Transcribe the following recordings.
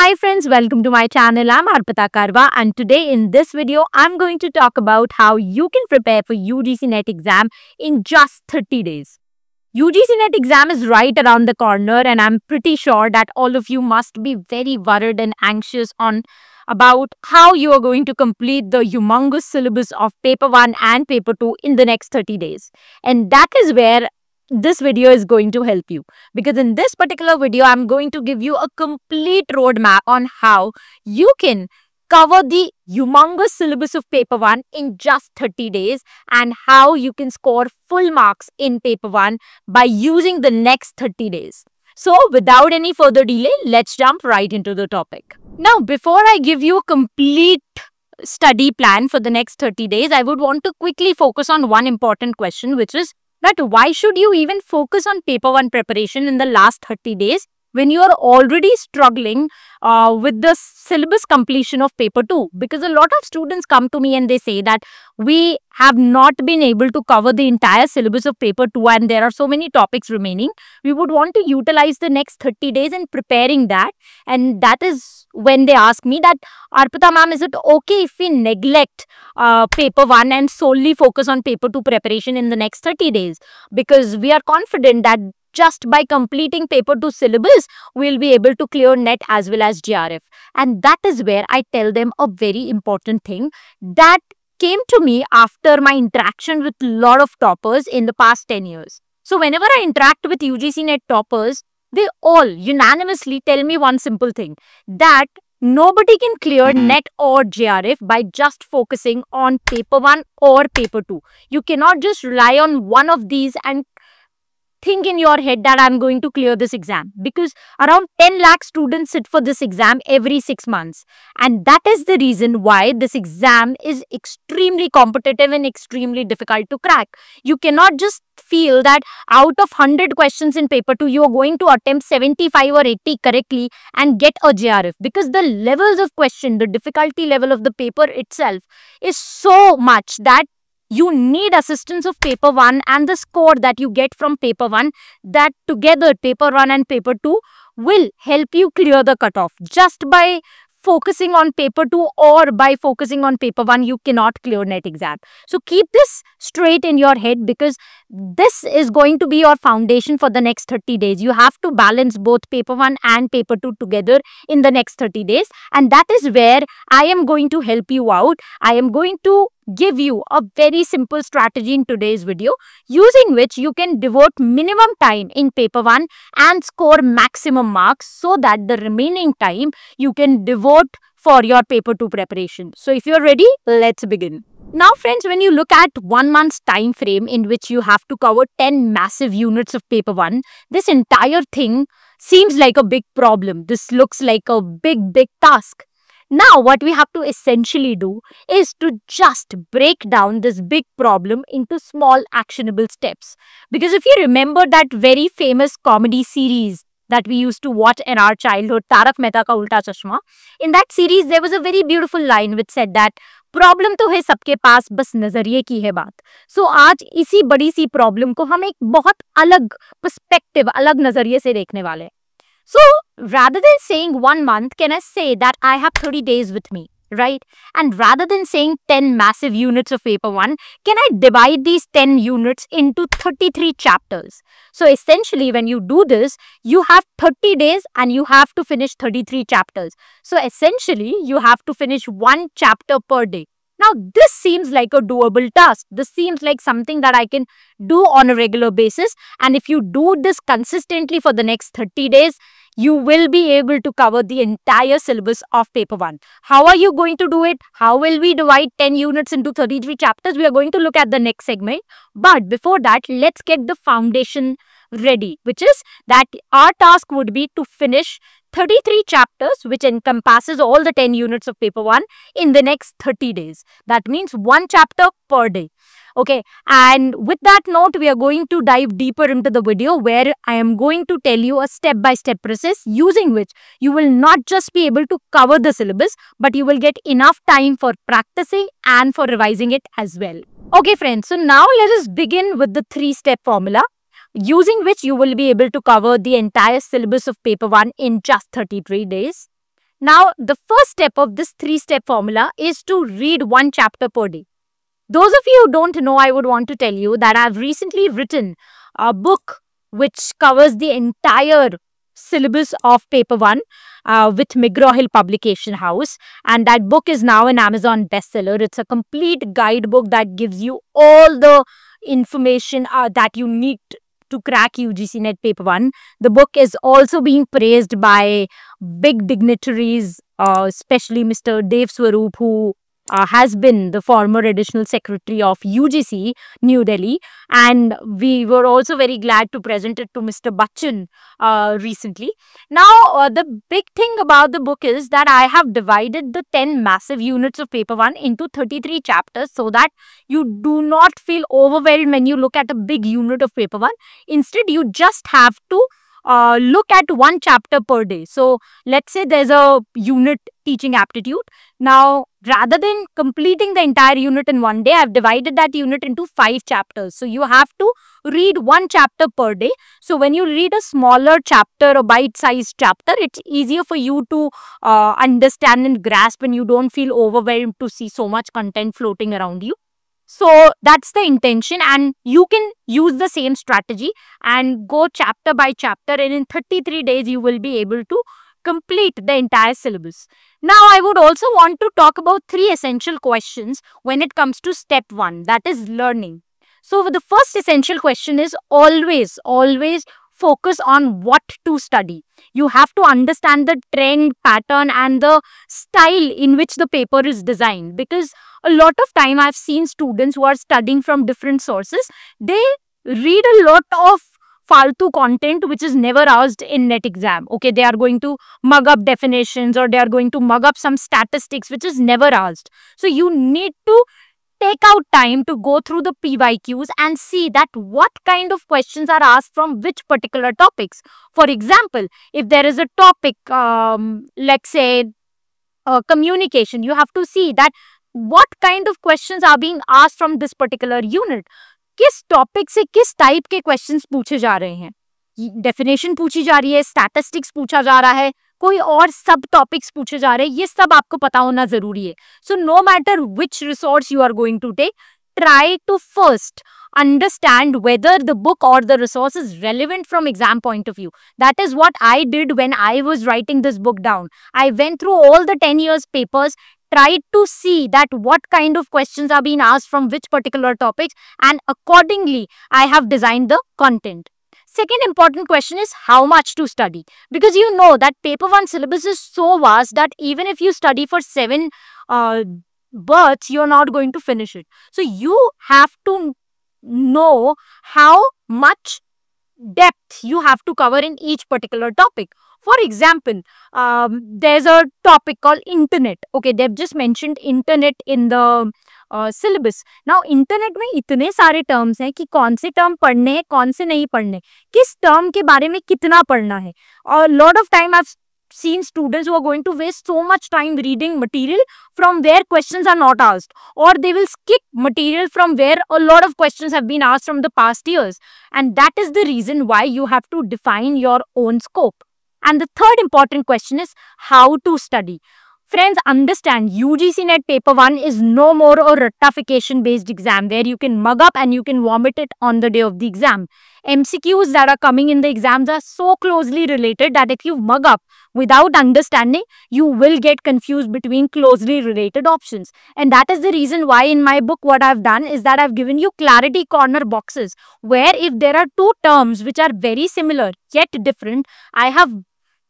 Hi friends, welcome to my channel. I'm Arpita Karwa and today in this video, I'm going to talk about how you can prepare for UGC NET exam in just 30 days. UGC NET exam is right around the corner and I'm pretty sure that all of you must be very worried and anxious on about how you are going to complete the humongous syllabus of paper 1 and paper 2 in the next 30 days. And that is where this video is going to help you because in this particular video, I'm going to give you a complete roadmap on how you can cover the humongous syllabus of paper 1 in just 30 days and how you can score full marks in paper 1 by using the next 30 days. So without any further delay, let's jump right into the topic. Now, before I give you a complete study plan for the next 30 days, I would want to quickly focus on one important question, which is that why should you even focus on paper 1 preparation in the last 30 days when you are already struggling uh, with the syllabus completion of paper 2 because a lot of students come to me and they say that we have not been able to cover the entire syllabus of paper 2 and there are so many topics remaining we would want to utilize the next 30 days in preparing that and that is when they ask me that Arpita ma'am is it okay if we neglect uh, paper 1 and solely focus on paper 2 preparation in the next 30 days because we are confident that just by completing paper 2 syllabus, we'll be able to clear NET as well as GRF. And that is where I tell them a very important thing that came to me after my interaction with lot of toppers in the past 10 years. So whenever I interact with UGC NET toppers, they all unanimously tell me one simple thing that nobody can clear mm-hmm. net or JRF by just focusing on paper 1 or paper 2. You cannot just rely on one of these and think in your head that I'm going to clear this exam because around 10 lakh students sit for this exam every 6 months. And that is the reason why this exam is extremely competitive and extremely difficult to crack. You cannot just feel that out of 100 questions in paper 2, you are going to attempt 75 or 80 correctly and get a JRF because the levels of question, the difficulty level of the paper itself is so much that you need assistance of paper 1 and the score that you get from paper 1 that together paper 1 and paper 2 will help you clear the cutoff. Just by focusing on paper 2 or by focusing on paper 1 you cannot clear net exam. So keep this straight in your head because this is going to be your foundation for the next 30 days. You have to balance both paper 1 and paper 2 together in the next 30 days and that is where I am going to help you out. I am going to give you a very simple strategy in today's video using which you can devote minimum time in paper 1 and score maximum marks so that the remaining time you can devote for your paper 2 preparation. So if you're ready, let's begin. Now friends, when you look at one month's time frame in which you have to cover 10 massive units of paper 1, this entire thing seems like a big problem. This looks like a big, big task. Now, what we have to essentially do is to just break down this big problem into small actionable steps. Because if you remember that very famous comedy series that we used to watch in our childhood, Tarak Mehta Ka Ulta Chashma, in that series there was a very beautiful line which said that problem to hai sabke pass bas नज़रिए ki है बात so, आज इसी बड़ी सी problem को हम एक बहुत अलग पर्सपेक्टिव अलग नज़रिए से देखने वाले हैं so rather than saying one month, can I say that I have 30 days with me, right? And rather than saying 10 massive units of paper one, can I divide these 10 units into 33 chapters? So essentially, when you do this, you have 30 days and you have to finish 33 chapters. So essentially, you have to finish one chapter per day now this seems like a doable task. This seems like something that I can do on a regular basis. And if you do this consistently for the next 30 days, you will be able to cover the entire syllabus of paper 1. How are you going to do it? How will we divide 10 units into 33 chapters? We are going to look at the next segment. But before that, let's get the foundation ready, which is that our task would be to finish 33 chapters which encompasses all the 10 units of paper 1 in the next 30 days. That means one chapter per day. Okay, and with that note, we are going to dive deeper into the video where I am going to tell you a step-by-step -step process using which you will not just be able to cover the syllabus, but you will get enough time for practicing and for revising it as well. Okay friends, so now let us begin with the three-step formula using which you will be able to cover the entire syllabus of paper 1 in just 33 days. Now, the first step of this three-step formula is to read one chapter per day. Those of you who don't know, I would want to tell you that I've recently written a book which covers the entire syllabus of paper 1 uh, with McGraw-Hill Publication House and that book is now an Amazon bestseller. It's a complete guidebook that gives you all the information uh, that you need to crack UGC NET Paper 1. The book is also being praised by big dignitaries, uh, especially Mr. Dave Swaroop, who uh, has been the former additional secretary of UGC, New Delhi. And we were also very glad to present it to Mr. Bachchan uh, recently. Now, uh, the big thing about the book is that I have divided the 10 massive units of paper 1 into 33 chapters so that you do not feel overwhelmed when you look at a big unit of paper 1. Instead, you just have to uh, look at one chapter per day. So let's say there's a unit teaching aptitude. Now rather than completing the entire unit in one day, I've divided that unit into five chapters. So you have to read one chapter per day. So when you read a smaller chapter, a bite-sized chapter, it's easier for you to uh, understand and grasp and you don't feel overwhelmed to see so much content floating around you. So that's the intention and you can use the same strategy and go chapter by chapter and in 33 days you will be able to complete the entire syllabus. Now, I would also want to talk about three essential questions when it comes to step one, that is learning. So, the first essential question is always, always focus on what to study. You have to understand the trend, pattern and the style in which the paper is designed because a lot of time I've seen students who are studying from different sources, they read a lot of faltu content which is never asked in net exam. Okay, they are going to mug up definitions or they are going to mug up some statistics which is never asked. So you need to take out time to go through the PYQs and see that what kind of questions are asked from which particular topics. For example, if there is a topic, um, let's say uh, communication, you have to see that what kind of questions are being asked from this particular unit. किस topic से किस type के question पूछे जा रहे हैं definition पूछी जा रही है स्टैटिस्टिक्स पूछा जा रहा है कोई और सब टॉपिक्स पूछे जा रहे हैं ये सब आपको पता होना जरूरी है so no matter which resource you are going to take try to first understand whether the book और the resource is relevant from exam point of view that is what I did when I was writing this book down I went through all the ten years papers try to see that what kind of questions are being asked from which particular topics and accordingly I have designed the content. Second important question is how much to study because you know that paper 1 syllabus is so vast that even if you study for 7 uh, births you're not going to finish it. So you have to know how much depth you have to cover in each particular topic. For example, um, there's a topic called internet. Okay, they've just mentioned internet in the syllabus now internet में इतने सारे terms हैं कि कौन से term पढ़ने हैं कौन से नहीं पढ़ने किस टर्म के बारे में कितना पढ़ना है और lot of time I seen students who are going to waste so much time reading material from where questions are not asked or they will skip material from where a lot of questions have been asked from the past years and that is the reason why you have to define your own scope. And the third important question is how to study. Friends, understand UGC NET paper 1 is no more a rectification based exam where you can mug up and you can vomit it on the day of the exam. MCQs that are coming in the exams are so closely related that if you mug up without understanding, you will get confused between closely related options. And that is the reason why in my book what I've done is that I've given you clarity corner boxes where if there are two terms which are very similar yet different, I have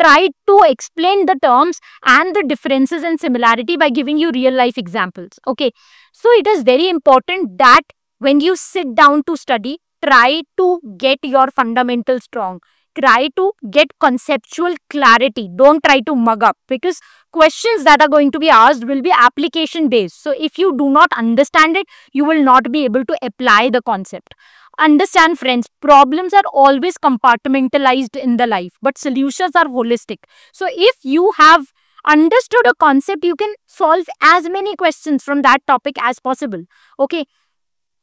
tried to explain the terms and the differences and similarity by giving you real life examples. Okay. So it is very important that when you sit down to study, try to get your fundamental strong. Try to get conceptual clarity. Don't try to mug up because questions that are going to be asked will be application based. So if you do not understand it, you will not be able to apply the concept. Understand friends, problems are always compartmentalized in the life, but solutions are holistic. So if you have understood a concept, you can solve as many questions from that topic as possible. Okay.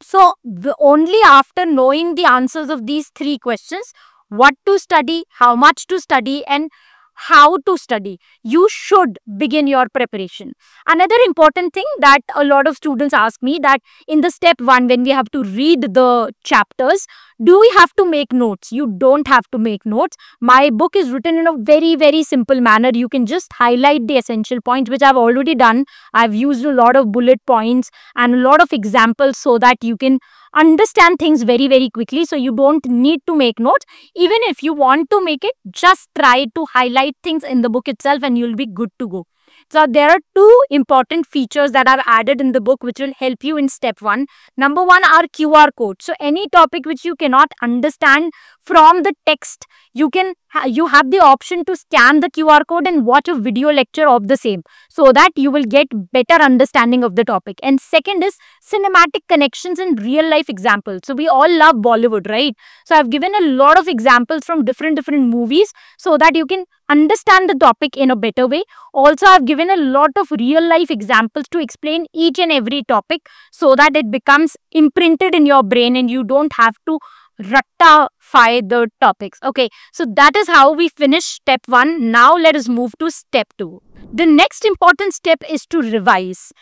So only after knowing the answers of these three questions, what to study, how much to study and how to study. You should begin your preparation. Another important thing that a lot of students ask me that in the step one, when we have to read the chapters, do we have to make notes? You don't have to make notes. My book is written in a very, very simple manner. You can just highlight the essential points, which I've already done. I've used a lot of bullet points and a lot of examples so that you can understand things very, very quickly. So you don't need to make notes. Even if you want to make it, just try to highlight things in the book itself and you'll be good to go. So there are two important features that are added in the book which will help you in step one. Number one are QR codes. So any topic which you cannot understand from the text, you can you have the option to scan the QR code and watch a video lecture of the same so that you will get better understanding of the topic. And second is cinematic connections and real life examples. So we all love Bollywood, right? So I've given a lot of examples from different different movies so that you can understand the topic in a better way. Also, I've given a lot of real life examples to explain each and every topic so that it becomes imprinted in your brain and you don't have to Rectify the topics. Okay, so that is how we finish step 1. Now let us move to step 2. The next important step is to revise.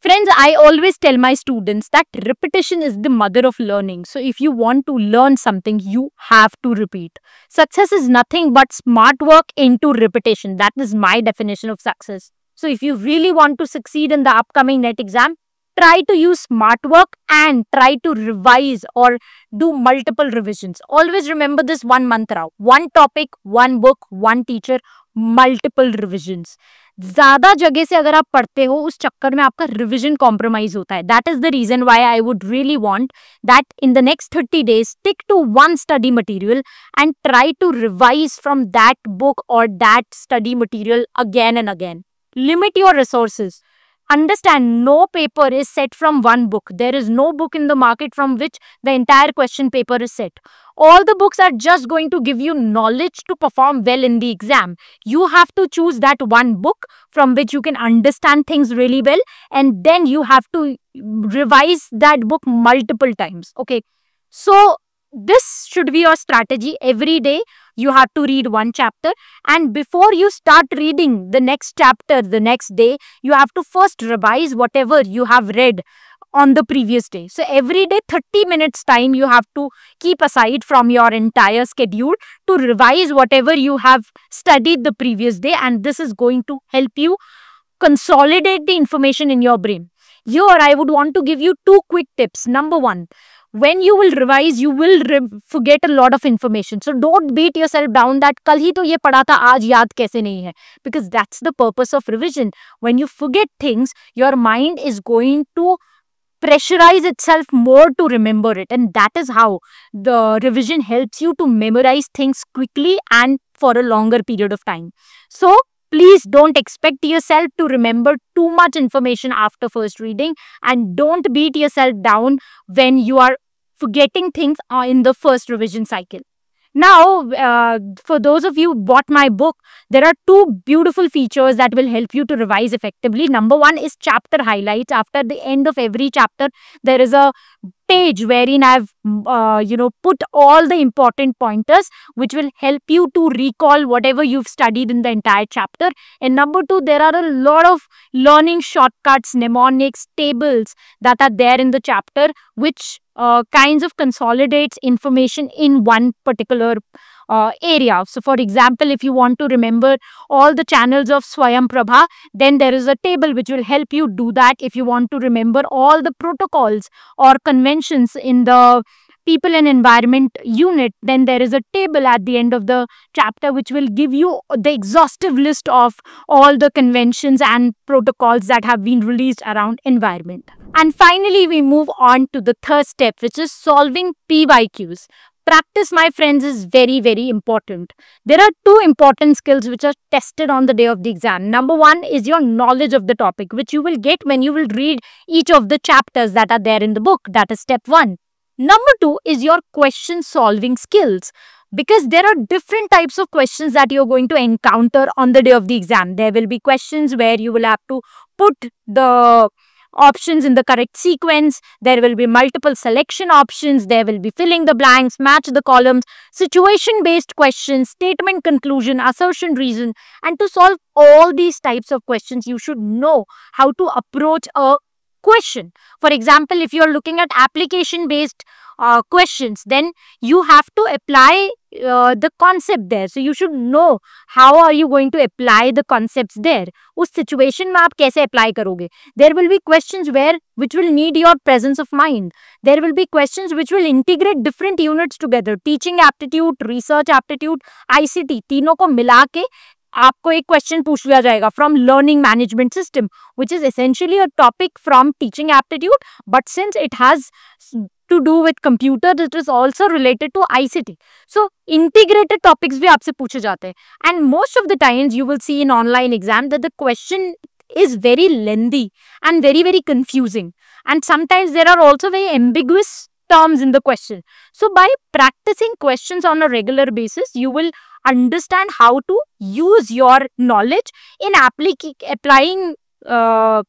Friends, I always tell my students that repetition is the mother of learning. So if you want to learn something, you have to repeat. Success is nothing but smart work into repetition. That is my definition of success. So if you really want to succeed in the upcoming NET exam, try to use smart work and try to revise or do multiple revisions. Always remember this one mantra. One topic, one book, one teacher, multiple revisions. ज़्यादा जगह से अगर आप पढ़ते हो उस चक्कर में आपका रिविजन कॉम्प्रोमाइज होता है that is the reason why I would really want that in the next thirty days stick to one study material and try to revise from that book और that study material again and again limit your resources understand no paper is set from one book. There is no book in the market from which the entire question paper is set. All the books are just going to give you knowledge to perform well in the exam. You have to choose that one book from which you can understand things really well and then you have to revise that book multiple times. Okay. So, this should be your strategy every day you have to read one chapter and before you start reading the next chapter the next day you have to first revise whatever you have read on the previous day so every day 30 minutes time you have to keep aside from your entire schedule to revise whatever you have studied the previous day and this is going to help you consolidate the information in your brain here i would want to give you two quick tips number one when you will revise you will re forget a lot of information so don't beat yourself down that kal hi to ye padha tha aaj yaad kaise nahi hai because that's the purpose of revision when you forget things your mind is going to pressurize itself more to remember it and that is how the revision helps you to memorize things quickly and for a longer period of time so Please don't expect yourself to remember too much information after first reading and don't beat yourself down when you are forgetting things uh, in the first revision cycle. Now, uh, for those of you who bought my book, there are two beautiful features that will help you to revise effectively. Number one is chapter highlights. After the end of every chapter, there is a page wherein I've, uh, you know, put all the important pointers which will help you to recall whatever you've studied in the entire chapter. And number two, there are a lot of learning shortcuts, mnemonics, tables that are there in the chapter which uh, kinds of consolidates information in one particular uh, area. So for example, if you want to remember all the channels of Swayam Prabha, then there is a table which will help you do that if you want to remember all the protocols or conventions in the people and environment unit, then there is a table at the end of the chapter which will give you the exhaustive list of all the conventions and protocols that have been released around environment. And finally, we move on to the third step, which is solving PYQs. Practice, my friends, is very, very important. There are two important skills which are tested on the day of the exam. Number one is your knowledge of the topic, which you will get when you will read each of the chapters that are there in the book. That is step one. Number two is your question solving skills because there are different types of questions that you're going to encounter on the day of the exam. There will be questions where you will have to put the options in the correct sequence. There will be multiple selection options. There will be filling the blanks, match the columns, situation-based questions, statement conclusion, assertion reason. And to solve all these types of questions, you should know how to approach a question. For example, if you are looking at application-based uh, questions, then you have to apply uh, the concept there. So you should know how are you going to apply the concepts there. उस situation में आप कैसे apply करोगे? There will be questions where which will need your presence of mind. There will be questions which will integrate different units together. Teaching aptitude, research aptitude, ICT तीनों को मिला के आपको एक क्वेश्चन पूछ लिया जाएगा from learning management system which is essentially a topic from teaching aptitude but since it to do with computer that is also related to ICT. So integrated topics भी आपसे पूछे जाते हैं and most of the times you will see in online exam that the question is very lengthy and very very confusing and sometimes there are also very ambiguous terms in the question. So by practicing questions on a regular basis you will understand how to use your knowledge in applying uh,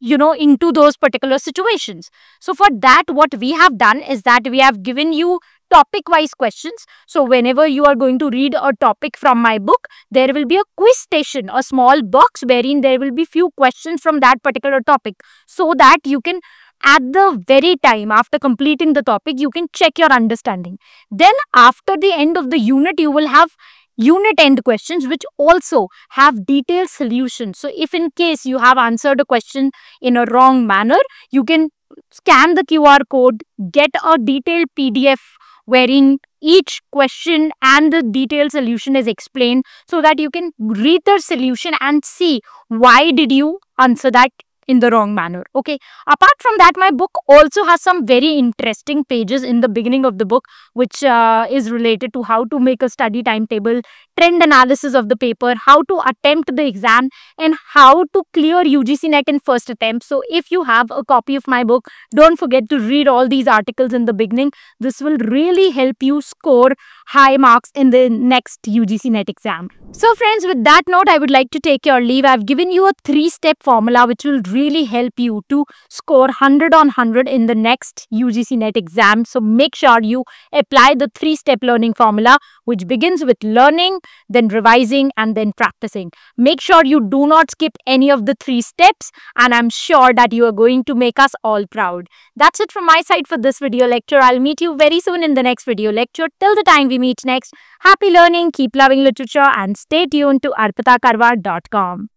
you know, into those particular situations. So for that, what we have done is that we have given you topic wise questions. So whenever you are going to read a topic from my book, there will be a quiz station, a small box wherein there will be few questions from that particular topic so that you can at the very time after completing the topic, you can check your understanding. Then after the end of the unit, you will have unit end questions which also have detailed solutions. So if in case you have answered a question in a wrong manner, you can scan the QR code, get a detailed PDF wherein each question and the detailed solution is explained so that you can read the solution and see why did you answer that in the wrong manner. Okay. Apart from that, my book also has some very interesting pages in the beginning of the book, which uh, is related to how to make a study timetable, trend analysis of the paper, how to attempt the exam, and how to clear UGC NET in first attempt. So if you have a copy of my book, don't forget to read all these articles in the beginning. This will really help you score high marks in the next UGC NET exam. So friends, with that note, I would like to take your leave. I've given you a three-step formula which will really really help you to score 100 on 100 in the next UGC NET exam. So make sure you apply the three-step learning formula which begins with learning, then revising and then practicing. Make sure you do not skip any of the three steps and I'm sure that you are going to make us all proud. That's it from my side for this video lecture. I'll meet you very soon in the next video lecture. Till the time we meet next, happy learning, keep loving literature and stay tuned to arpitakarwar.com.